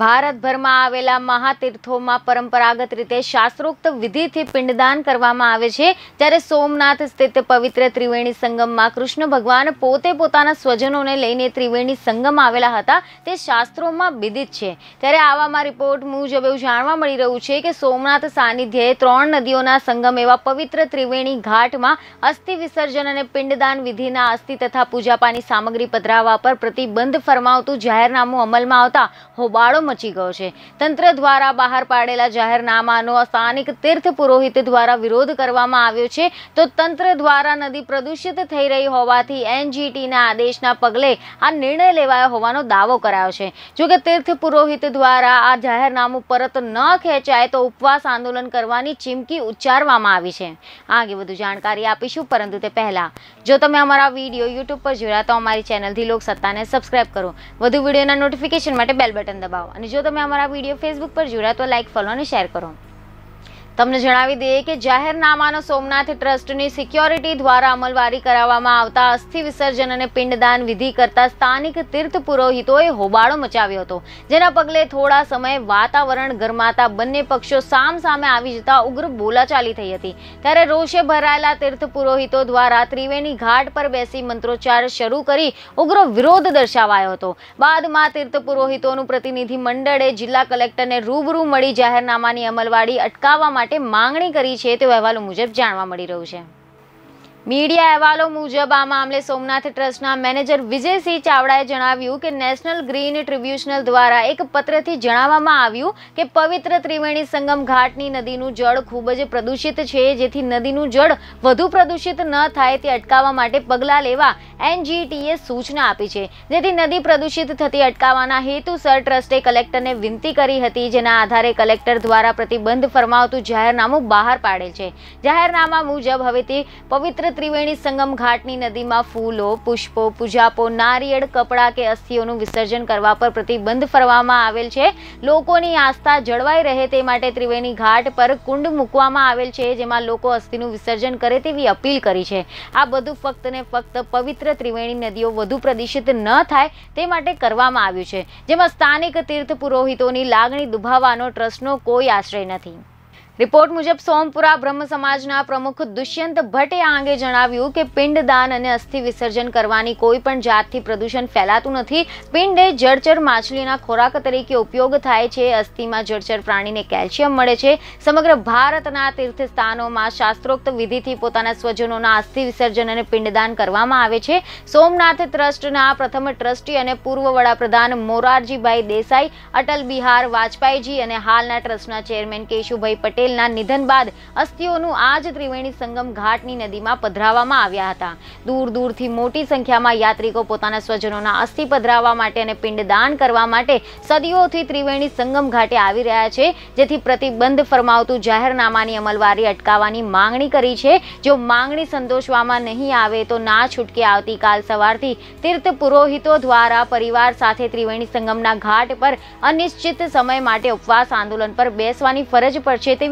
ભારતભરમાં આવેલા મહાતીર્થોમાં પરંપરાગત રીતે શાસ્ત્રોક્ત વિધિથી પિંડદાન કરવામાં આવે છે ત્યારે સોમનાથ સ્થિત પવિત્ર ત્રિવેણી સંગમમાં કૃષ્ણ ભગવાન પોતે પોતાના સ્વજનોને લઈને ત્રિવેણી સંગમ આવેલા હતા તે શાસ્ત્રોમાં વિદિત છે ત્યારે આવામાં રિપોર્ટ મુજબ એવું જાણવા મળી રહ્યું છે કે સોમનાથ સાનિધ્યએ ત્રણ નદીઓના સંગમ એવા પવિત્ર ત્રિવેણી ઘાટમાં અસ્થિ વિસર્જન અને પિંડદાન વિધિના અસ્થિ તથા પૂજાપાની સામગ્રી પધરાવવા પર પ્રતિબંધ ફરમાવતું જાહેરનામું અમલમાં આવતા હોબાળો મચી ગયો છે તંત્ર દ્વારા બહાર પાડેલા જાહેરનામાનો સ્થાનિક તીર્થ પુરોહિત દ્વારા વિરોધ કરવામાં આવ્યો છે તો તંત્ર દ્વારા નદી પ્રદૂષિત થઈ રહી હોવાથી એનજીટીના આદેશના પગલે આ નિર્ણય લેવાયો હોવાનો દાવો કરાયો છે જોકે તીર્થ પુરોહિત દ્વારા આ જાહેરનામું પરત ન ખેંચાય તો ઉપવાસ આંદોલન કરવાની ચીમકી ઉચ્ચારવામાં આવી છે આગે વધુ જાણકારી આપીશું પરંતુ તે પહેલાં જો તમે અમારા વિડીયો યુટ્યુબ પર જોયા તો અમારી ચેનલથી લોકસત્તાને સબસ્ક્રાઇબ કરો વધુ વિડીયોના નોટિફિકેશન માટે બેલ બટન દબાવો અને જો તમે અમારા વિડીયો ફેસબુક પર જોડા તો લાઇક ફોલો અને શેર કરો તમને જણાવી દઈએ કે જાહેરનામાનો સોમનાથ ટ્રસ્ટની સિક્યોરિટી દ્વારા અમલવારી કરાવવામાં આવતા અસ્થિ વિસર્જન અને પિંડદાન વિધિ કરતા સ્થાનિક તીર્થ પુરોહિતોએ હોબાળો મચાવ્યો હતો જેના પગલે થોડા સમય વાતાવરણ ગરમાતા બંને પક્ષો સામ સામે આવી જતા ઉગ્ર બોલાચાલી થઈ હતી ત્યારે રોષે ભરાયેલા તીર્થ પુરોહિતો દ્વારા ત્રિવેણી ઘાટ પર બેસી મંત્રોચ્ચાર શરૂ કરી ઉગ્ર વિરોધ દર્શાવાયો હતો બાદમાં તીર્થ પુરોહિતોનું પ્રતિનિધિ મંડળે જિલ્લા કલેક્ટરને રૂબરૂ મળી જાહેરનામાની અમલવારી અટકાવવા માટે માંગણી કરી છે તે અહેવાલો મુજબ જાણવા મળી રહ્યું છે મીડિયા અહેવાલો મુજબ આ મામલે સોમનાથ ટ્રસ્ટના મેનેજર વિજયસિંહ ચાવડાએ જણાવ્યું કે નેશનલ ગ્રીન ટ્રિબ્યુશનલ દ્વારા એક પત્રથી જણાવવામાં આવ્યું કે પવિત્ર ત્રિવેણી સંગમ ઘાટની નદીનું જળ ખૂબ જ પ્રદૂષિત છે જેથી નદીનું જળ વધુ પ્રદૂષિત ન થાય તે અટકાવવા માટે પગલાં લેવા એનજીટીએ સૂચના આપી છે જેથી નદી પ્રદૂષિત થતી અટકાવવાના હેતુસર ટ્રસ્ટે કલેક્ટરને વિનંતી કરી હતી જેના આધારે કલેક્ટર દ્વારા પ્રતિબંધ ફરમાવતું જાહેરનામું બહાર પાડેલ છે જાહેરનામા મુજબ હવેથી પવિત્ર ત્રિવેણી સંગમ ઘાટની નદીમાં ફૂલો પુષ્પો પૂજાપો નારિયેળ કપડાં કે અસ્થિઓનું વિસર્જન કરવા પર પ્રતિબંધ ફરવામાં આવેલ છે લોકોની આસ્થા જળવાઈ રહે તે માટે ત્રિવેણી ઘાટ પર કુંડ મૂકવામાં આવેલ છે જેમાં લોકો અસ્થિનું વિસર્જન કરે તેવી અપીલ કરી છે આ બધું ફક્ત ને ફક્ત પવિત્ર ત્રિવેણી નદીઓ વધુ પ્રદૂષિત ન થાય તે માટે કરવામાં આવ્યું છે જેમાં સ્થાનિક તીર્થ પુરોહિતોની લાગણી દુભાવવાનો ટ્રસ્ટનો કોઈ આશ્રય નથી રિપોર્ટ મુજબ સોમપુરા બ્રહ્મ સમાજના પ્રમુખ દુષ્યંત ભટ્ટે આંગે જણાવ્યું કે પિંડદાન અને અસ્થિ વિસર્જન કરવાની કોઈ પણ જાતથી પ્રદૂષણ ફેલાતું નથી પિંડ એ જળચર માછલીના ખોરાક તરીકે ઉપયોગ થાય છે અસ્થિમાં જળચર પ્રાણીને કેલ્શિયમ મળે છે સમગ્ર ભારતના તીર્થસ્થાનોમાં શાસ્ત્રોક્ત વિધિથી પોતાના સ્વજનોના અસ્થિ વિસર્જન અને પિંડદાન કરવામાં આવે છે સોમનાથ ટ્રસ્ટના પ્રથમ ટ્રસ્ટી અને પૂર્વ વડાપ્રધાન મોરારજીભાઈ દેસાઈ અટલ બિહાર વાજપાઈજી અને હાલના ટ્રસ્ટના ચેરમેન કેશુભાઈ પટેલ પટેલના નિધન બાદ અસ્થિઓનું આજ ત્રિવેણી સંગમ ઘાટની નદીમાં પધરાવવામાં આવ્યા હતા દૂર દૂરથી મોટી સંખ્યામાં યાત્રિકો પોતાના સ્વજનોના અસ્થિ પધરાવવા માટે અને પિંડદાન કરવા માટે સદીઓથી ત્રિવેણી સંગમ ઘાટે આવી રહ્યા છે જેથી પ્રતિબંધ ફરમાવતું જાહેરનામાની અમલવારી અટકાવવાની માંગણી કરી છે જો માંગણી સંતોષવામાં નહીં આવે તો ના છૂટકે આવતીકાલ સવારથી તીર્થ પુરોહિતો દ્વારા પરિવાર સાથે ત્રિવેણી સંગમના ઘાટ પર અનિશ્ચિત સમય માટે ઉપવાસ આંદોલન પર બેસવાની ફરજ પડશે તેવી